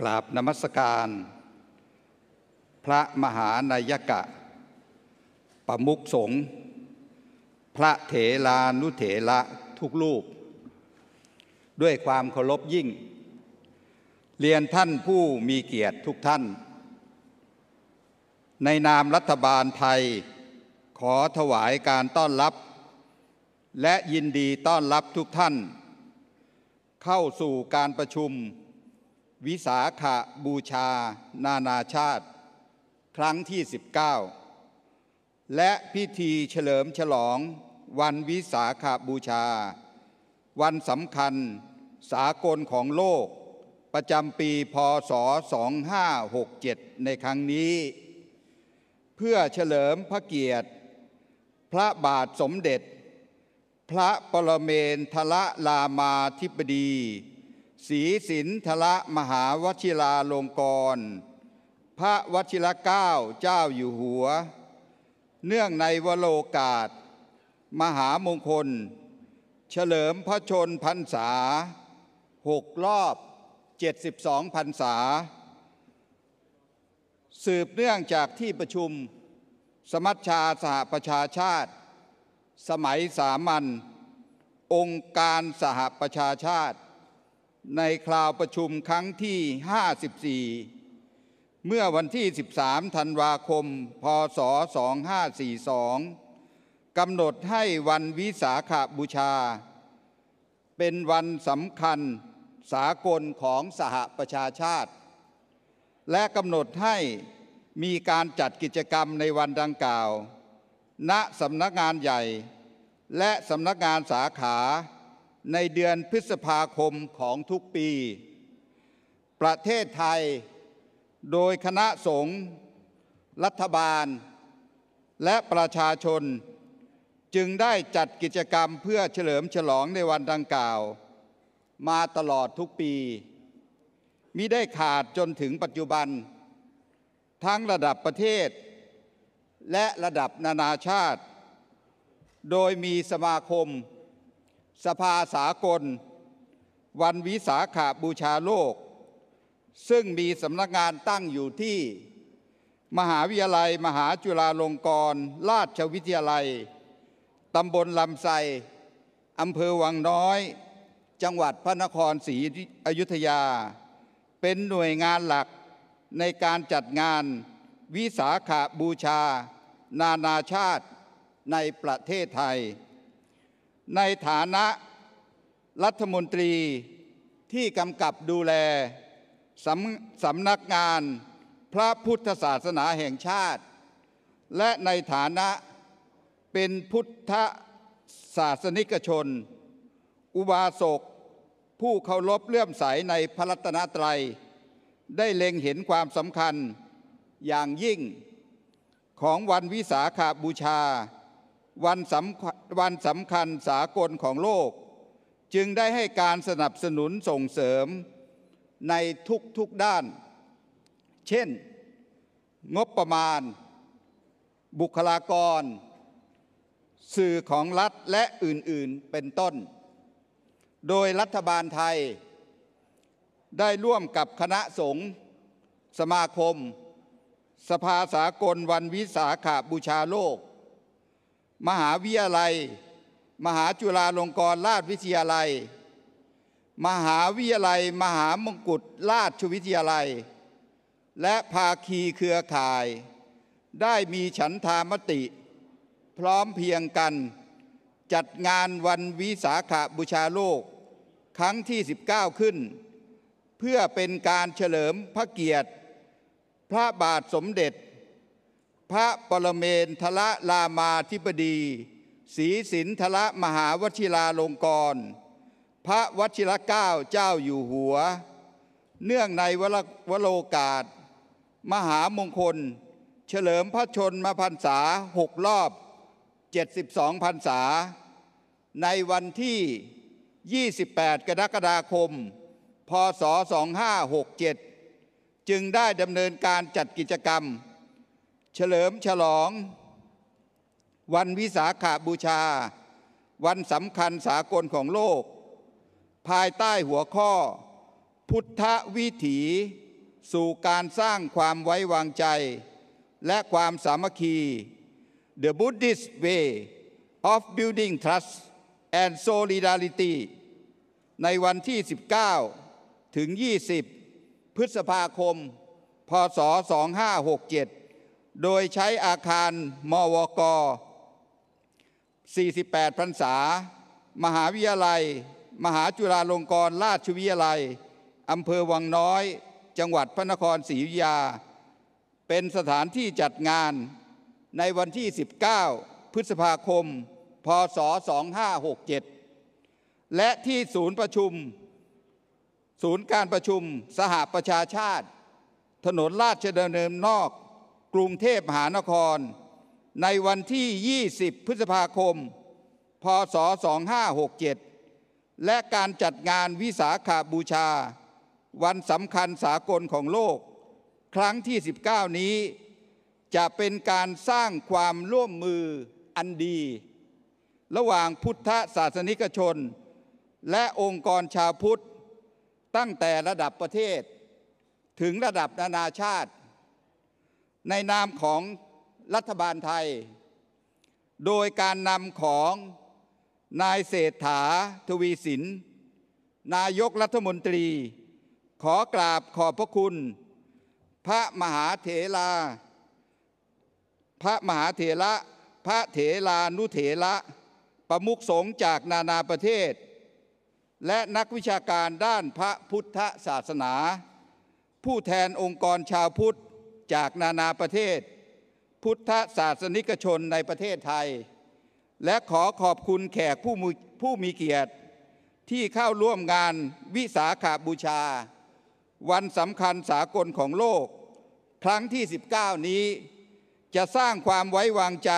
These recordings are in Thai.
กราบนมัสการ พระมหานายกะ ประมุขสงฆ์พระเถรานุเถระทุกรูป ด้วยความเคารพยิ่ง เรียนท่านผู้มีเกียรติทุกท่าน ในนามรัฐบาลไทย ขอถวายการต้อนรับ และยินดีต้อนรับทุกท่าน เข้าสู่การประชุมวิสาขาบูชานานาชาติ ครั้งที่ 19 และพิธีเฉลิมฉลอง วันวิสาขาบูชา วันสำคัญสากลของโลก ประจำปีพศ2567 ในครั้งนี้ เพื่อเฉลิมพระเกียรติ พระบาทสมเด็จ พระปรเมนทละลามาธิบดีศรีสินทละมหาวชิราลงกร พระวชิรเก้าเจ้าอยู่หัว เนื่องในวโรกาส มหามงคล เฉลิมพระชนพรรษาหกรอบเจ็ดสสิบองพรรษา สืบเนื่องจากที่ประชุม สมัชชาสหประชาชาติ สมัยสามัญองค์การสหประชาชาติในคราวประชุมครั้งที่ 54 เมื่อวันที่ 13 ธันวาคม พศ 2542 กำหนดให้วันวิสาขบูชา เป็นวันสำคัญสากลของสหประชาชาติ และกำหนดให้มีการจัดกิจกรรมในวันดังกล่าว ณสำนักงานใหญ่และสำนักงานสาขาในเดือนพฤษภาคมของทุกปี ประเทศไทยโดยคณะสงฆ์รัฐบาล และประชาชน จึงได้จัดกิจกรรมเพื่อเฉลิมฉลองในวันดังกล่าว มาตลอดทุกปีมิได้ขาดจนถึงปัจจุบัน ทั้งระดับประเทศ และระดับนานาชาติ โดยมีสมาคมสภาสากล วันวิสาขาบูชาโลก ซึ่งมีสำนักงานตั้งอยู่ที่ มหาวิทยาลัยมหาจุฬาลงกรณราชวิทยาลัย ตำบลลำไสอำเภอวังน้อย จังหวัดพระนครศรีอยุธยา เป็นหน่วยงานหลักในการจัดงานวิสาขาบูชา นานาชาติในประเทศไทยในฐานะรัฐมนตรีที่กำกับดูแลสำสำนักงานพระพุทธศาสนาแห่งชาติ และในฐานะเป็นพุทธศาสนิกชน อุบาสกผู้เคารพเลื่อมใสในพระรัตนตรัย ได้เล็งเห็นความสำคัญอย่างยิ่งของวันวิสาขาบูชาวันสำวันสำคัญสากลของโลก จึงได้ให้การสนับสนุนส่งเสริมในทุกๆด้าน เช่นงบประมาณ บุคลากร สื่อของรัฐและอื่นๆเป็นต้น โดยรัฐบาลไทย ได้ร่วมกับคณะสงฆ์สมาคม สภาสากลวันวิสาขาบูชาโลกมหาวิทยาลัย มหาจุฬาลงกรณราชวิทยาลัย มหาวิทยาลัยมหามงกุฎราชวิทยาลัย และภาคีเครือข่าย ได้มีฉันทามติ พร้อมเพียงกัน จัดงานวันวิสาขาบูชาโลก ครั้งที่ 19 ขึ้น เพื่อเป็นการเฉลิมพระเกียรติ พระบาทสมเด็จพระปรเมนทละลามาธิบดีศรีสินทละมหาวชิราลงกรพระวชิรเก้าเจ้าอยู่หัว เนื่องในววโลกาส มหามงคล เฉลิมพระชนมพรรษาหกรอบ 72พรรษา ในวันที่ 28กรกฎาคมพศ2567 จึงได้ดำเนินการจัดกิจกรรมเฉลิมฉลอง วันวิสาขาบูชา วันสำคัญสากลของโลก ภายใต้หัวข้อ พุทธวิถี สู่การสร้างความไว้วางใจ และความสามัคคี The Buddhist Way of Building Trust and Solidarity ในวันที่19ถึง20พฤษภาคมพศ2567โดยใช้อาคารมวก 48 พรรษา มหาวิทยาลัย มหาจุฬาลงกรณราชวิทยาลัย อำเภอวังน้อยจังหวัดพระนครศรีอยุธยา เป็นสถานที่จัดงานในวันที่ 19 พฤษภาคมพศ2567 และที่ศูนย์ประชุม ศูนย์การประชุมสหประชาชาติ ถนนราชดำเนินนอกกรุงเทพมหานคร ในวันที่ 20 พฤษภาคม พศ 2567 และการจัดงานวิสาขาบูชา วันสำคัญสากลของโลก ครั้งที่ 19 นี้ จะเป็นการสร้างความร่วมมืออันดี ระหว่างพุทธศาสนิกชน และองค์กรชาวพุทธ ตั้งแต่ระดับประเทศ ถึงระดับนานาชาติในนามของรัฐบาลไทย โดยการนำของนายเศรษฐาทวีสิน นายกรัฐมนตรี ขอกราบขอบพระคุณ พระมหาเถราพระมหาเถระพระเถรานุเถระประมุขสงฆ์จากนานาประเทศ และนักวิชาการด้านพระพุทธศาสนา ผู้แทนองค์กรชาวพุทธจากนานาประเทศ พุทธศาสนิกชนในประเทศไทย และขอขอบคุณแขกผู้มีผู้มีเกียรติ ที่เข้าร่วมงานวิสาขาบูชา วันสำคัญสากลของโลก ครั้งที่ 19 นี้ จะสร้างความไว้วางใจ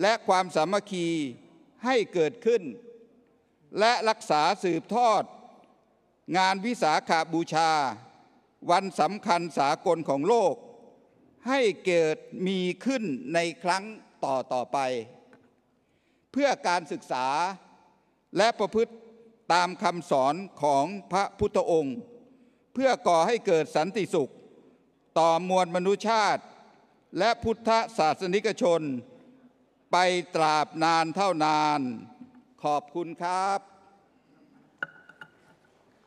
และความสามัคคีให้เกิดขึ้น และรักษาสืบทอด งานวิสาขาบูชา วันสำคัญสากลของโลกให้เกิดมีขึ้นในครั้งต่อต่อไป เพื่อการศึกษาและประพฤติตามคำสอนของพระพุทธองค์ เพื่อก่อให้เกิดสันติสุข ต่อมวลมนุษยชาติ และพุทธศาสนิกชน ไปตราบนานเท่านาน ขอบคุณครับ